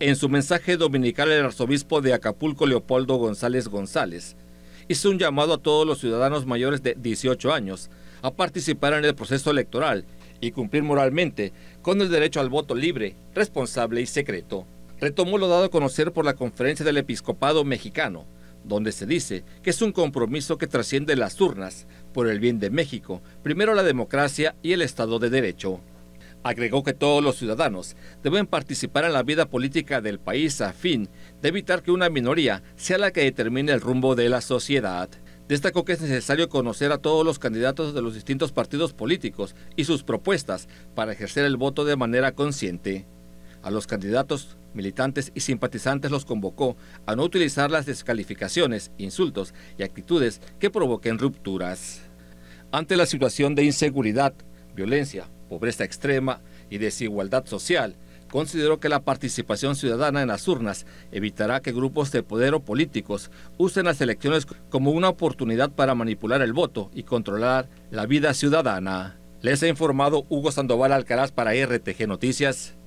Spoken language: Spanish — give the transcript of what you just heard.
En su mensaje dominical, el arzobispo de Acapulco, Leopoldo González González, hizo un llamado a todos los ciudadanos mayores de 18 años a participar en el proceso electoral y cumplir moralmente con el derecho al voto libre, responsable y secreto. Retomó lo dado a conocer por la conferencia del episcopado mexicano, donde se dice que es un compromiso que trasciende las urnas por el bien de México, primero la democracia y el Estado de Derecho. Agregó que todos los ciudadanos deben participar en la vida política del país a fin de evitar que una minoría sea la que determine el rumbo de la sociedad. Destacó que es necesario conocer a todos los candidatos de los distintos partidos políticos y sus propuestas para ejercer el voto de manera consciente. A los candidatos, militantes y simpatizantes los convocó a no utilizar las descalificaciones, insultos y actitudes que provoquen rupturas. Ante la situación de inseguridad, violencia, pobreza extrema y desigualdad social, consideró que la participación ciudadana en las urnas evitará que grupos de poder o políticos usen las elecciones como una oportunidad para manipular el voto y controlar la vida ciudadana. Les ha informado Hugo Sandoval Alcaraz para RTG Noticias.